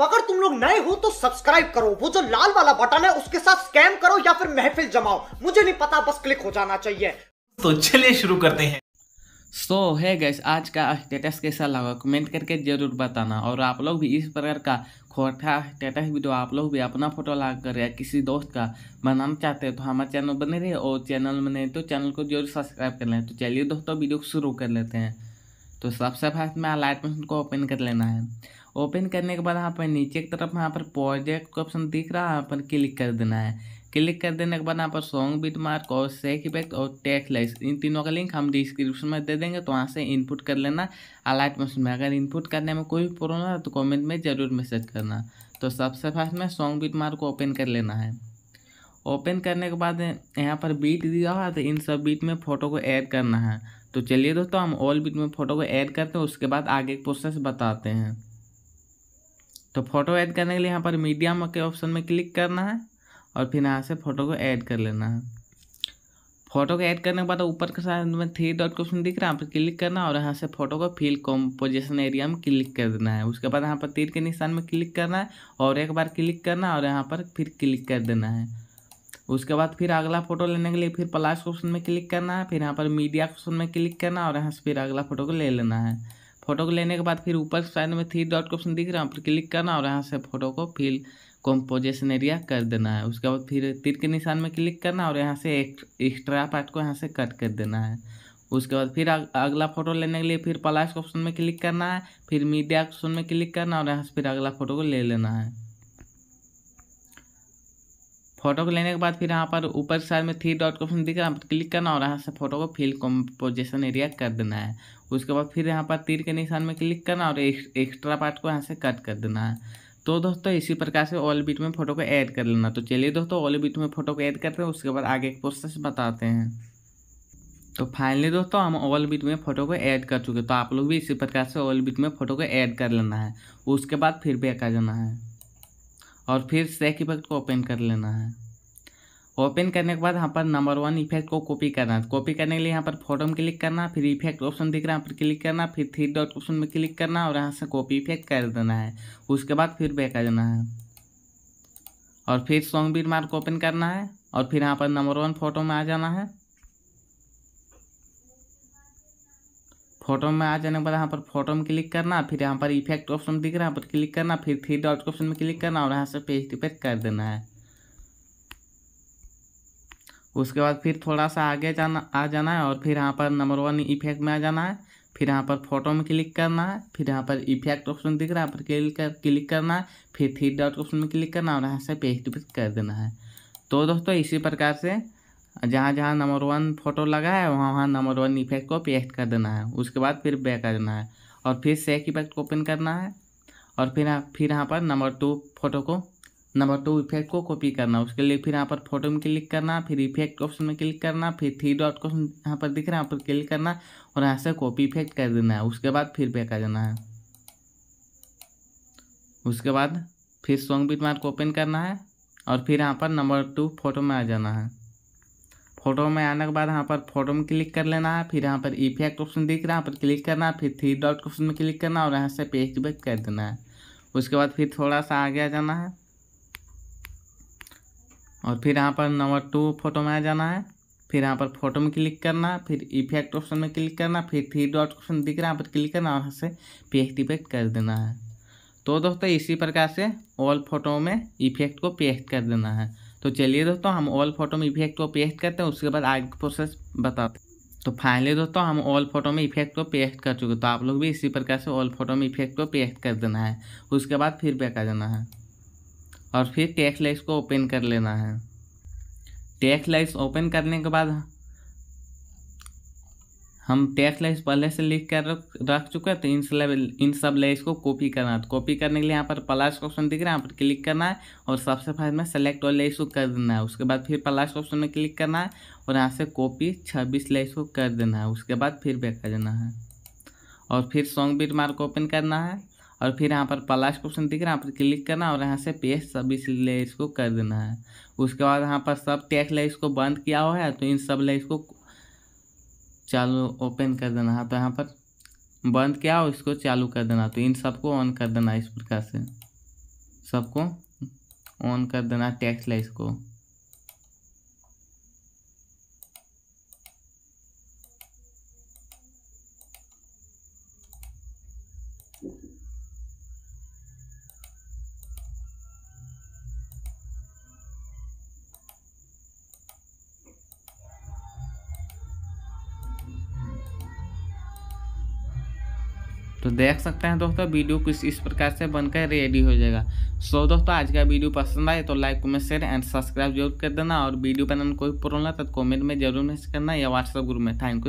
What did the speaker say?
तो अगर तुम लोग नए हो तो सब्सक्राइब करो वो जो लाल वाला बटन है उसके साथ स्कैम करो या फिर महफिल जमाओ मुझे नहीं पता बस क्लिक हो जाना चाहिए तो चलिए शुरू करते हैं सो है गैस आज का स्टेटस कैसा लगा कमेंट करके ज़रूर बताना और आप लोग भी इस प्रकार का खोटा स्टेटस वीडियो तो आप लोग भी अपना फोटो लगाकर या किसी दोस्त का बनाना चाहते हैं तो हमारे चैनल बने रहे और चैनल में नहीं तो चैनल को जरूर सब्सक्राइब कर लें तो चलिए दोस्तों वीडियो शुरू कर लेते हैं तो सबसे फर्स्ट में लाइट मशीन को ओपन कर लेना है ओपन करने के बाद यहाँ पर नीचे की तरफ यहाँ पर प्रोजेक्ट का ऑप्शन दिख रहा है यहाँ पर क्लिक कर देना है क्लिक कर देने के बाद यहाँ पर सॉन्ग बीट मार्क और सेक इफेक्ट और टेक्स लाइस इन तीनों का लिंक हम डिस्क्रिप्शन में दे देंगे तो वहाँ से इनपुट कर लेना अलाइट मशीन में अगर इनपुट करने में कोई भी प्रॉब्लम है तो कमेंट में ज़रूर मैसेज करना तो सबसे फास्ट में सॉन्ग बीट मार्क को ओपन कर लेना है ओपन करने के बाद यहाँ पर बीट दिया हुआ है तो इन सब बीट में फ़ोटो को ऐड करना है तो चलिए दोस्तों हम ऑल बीट में फ़ोटो को ऐड करते हैं उसके बाद आगे प्रोसेस बताते हैं तो फोटो ऐड करने के लिए यहाँ पर मीडियम के ऑप्शन में क्लिक करना है और फिर यहाँ से फ़ोटो को ऐड कर लेना है फ़ोटो को ऐड करने के बाद ऊपर के साथ में थ्री डॉट का ऑप्शन दिख रहा है यहाँ पर क्लिक करना और यहाँ से फ़ोटो को फिल कॉम्पोजिशन एरिया में क्लिक कर देना है उसके बाद यहाँ पर तीर के निशान में क्लिक करना है और एक बार क्लिक करना और यहाँ पर फिर क्लिक कर देना है उसके बाद फिर अगला फोटो लेने के लिए फिर प्लास ऑप्शन में क्लिक करना है फिर यहाँ पर मीडिया ऑप्शन में क्लिक करना और यहाँ से फिर अगला फोटो को ले लेना है फोटो को लेने के बाद फिर ऊपर साइड में थ्री डॉट का ऑप्शन दिख रहा है पर क्लिक करना और यहाँ से फोटो को फिल कॉम्पोजिशन एरिया कर देना है उसके बाद फिर तीर के निशान में क्लिक करना और यहाँ से एक्स्ट्रा पार्ट को यहाँ से कट कर देना है उसके बाद फिर अगला फोटो लेने के लिए फिर प्लास ऑप्शन में क्लिक करना है फिर मीडिया ऑप्शन में क्लिक करना और यहाँ से फिर अगला फोटो को ले लेना है फोटो को लेने के बाद फिर यहाँ पर ऊपर साइड में थ्री डॉट ऑप्शन दिख रहा है क्लिक करना और यहाँ से फोटो को फिल कम्पोजिशन एरिया कर देना है उसके बाद फिर यहाँ पर तीर के निशान में क्लिक करना और एक, एक्स्ट्रा पार्ट को यहाँ से कट कर देना है तो दोस्तों इसी प्रकार से ऑल बीट में फोटो को ऐड कर लेना तो चलिए दोस्तों ऑल बीट में फोटो को ऐड करते हैं उसके बाद आगे एक प्रोसेस बताते हैं तो फाइनली दोस्तों हम ऑल बीट में फोटो को ऐड कर चुके तो आप लोग भी इसी प्रकार से ऑल बीट में फोटो को ऐड कर लेना है उसके बाद फिर भी आ जाना है और फिर सेक इफेक्ट को ओपन कर लेना है ओपन करने के बाद यहाँ पर नंबर वन इफेक्ट को कॉपी करना है कॉपी करने के लिए यहाँ पर फोटो में क्लिक करना फिर इफेक्ट ऑप्शन दिख रहा है यहाँ पर क्लिक करना फिर थ्री डॉट ऑप्शन में क्लिक करना और यहाँ से कॉपी इफेक्ट कर देना है उसके बाद फिर बैक आ जाना है और फिर सॉन्ग बीट मार्क ओपन करना है और फिर यहाँ पर नंबर वन फोटो में आ जाना है फोटो में आ जाने के बाद यहाँ पर फोटो में क्लिक करना फिर यहाँ पर इफेक्ट ऑप्शन दिख रहा है यहाँ पर क्लिक करना फिर थ्री डॉट ऑप्शन में क्लिक करना और यहाँ से पेज टू कर देना है उसके बाद फिर थोड़ा सा आगे जाना आ जाना है और फिर यहाँ पर नंबर वन इफेक्ट में आ जाना है फिर यहाँ पर फोटो में क्लिक करना है फिर यहाँ पर इफेक्ट ऑप्शन दिख रहा है पर क्लिक कर क्लिक करना है फिर थ्री डॉट ऑप्शन में क्लिक करना और यहाँ से पेज टू कर देना है तो दोस्तों इसी प्रकार से जहाँ जहाँ नंबर वन फोटो लगा है वहाँ वहाँ नंबर वन इफेक्ट को पेस्ट कर देना है उसके बाद फिर बैक करना है और फिर सेक इफेक्ट को ओपन करना है और फिर फिर यहाँ पर नंबर टू फोटो को नंबर टू इफेक्ट को कॉपी करना उसके लिए फिर यहाँ पर फोटो में क्लिक करना फिर इफेक्ट ऑप्शन में क्लिक करना फिर थ्री डॉट को यहाँ पर दिख रहा है यहाँ पर क्लिक करना और यहाँ से कॉपी इफेक्ट कर देना है उसके बाद फिर बैक आ जाना है उसके बाद फिर सॉन्ग बीट मार्क ओपन करना है और फिर यहाँ पर नंबर टू फोटो में आ जाना है फोटो में आने के बाद यहाँ पर फोटो में क्लिक कर लेना है फिर यहाँ पर इफेक्ट e ऑप्शन दिख रहा है यहाँ पर क्लिक करना है फिर थ्री डॉट ऑप्शन में क्लिक करना और यहाँ से पेस्ट बैक कर देना है उसके बाद फिर थोड़ा सा आगे आ जाना है और फिर यहाँ पर नंबर टू फोटो में आ जाना है फिर यहाँ पर फोटो में क्लिक करना फिर इफेक्ट e ऑप्शन में क्लिक करना फिर थ्री डॉट ऑप्शन दिख रहा है यहाँ पर क्लिक करना और यहाँ से पेस्ट इफेक्ट कर देना है तो दोस्तों इसी प्रकार से ऑल फोटो में इफेक्ट e को पेस्ट कर देना है तो चलिए दोस्तों हम ऑल फोटो में इफेक्ट को पेस्ट करते हैं उसके बाद आगे प्रोसेस बताते हैं तो फाइनली दोस्तों हम ऑल फोटो में इफेक्ट को पेस्ट कर चुके तो आप लोग भी इसी प्रकार से ऑल फोटो में इफेक्ट को पेस्ट कर देना है उसके बाद फिर बैक आ जाना है और फिर टेक्स्ट लाइस को ओपन कर लेना है टेक्स्ट लाइस ओपन करने के बाद हम टेक्स्ट लाइस पहले से लिख कर रख चुके हैं तो इन सब इन सब लाइस को कॉपी करना है तो कॉपी करने के लिए यहाँ पर प्लस ऑप्शन दिख रहा है यहाँ पर क्लिक करना है और सबसे पहले में सेलेक्ट और लाइस को कर देना है उसके बाद फिर प्लस ऑप्शन में क्लिक करना है और यहाँ से कॉपी छब्बीस लाइस को कर देना है उसके बाद फिर बैक कर देना है और फिर सॉन्ग बीट मार्क ओपन करना है और फिर यहाँ पर प्लस ऑप्शन दिख रहा है यहाँ पर क्लिक करना है और यहाँ से पेस्ट छब्बीस लाइस को कर देना है उसके बाद यहाँ पर सब टेक्स लाइस को बंद किया हुआ है तो इन सब लाइस को चालू ओपन कर देना है तो यहाँ पर बंद क्या हो इसको चालू कर देना तो इन सबको ऑन कर देना इस प्रकार से सबको ऑन कर देना टैक्स लाइस को तो देख सकते हैं दोस्तों वीडियो कुछ इस प्रकार से बनकर रेडी हो जाएगा सो so, दोस्तों आज का वीडियो पसंद आए तो like comment share and subscribe जरूर कर देना और वीडियो बनाने कोई प्रॉब्लम तो कमेंट में जरूर मैसेज करना या व्हाट्सअप ग्रुप में थैंक यू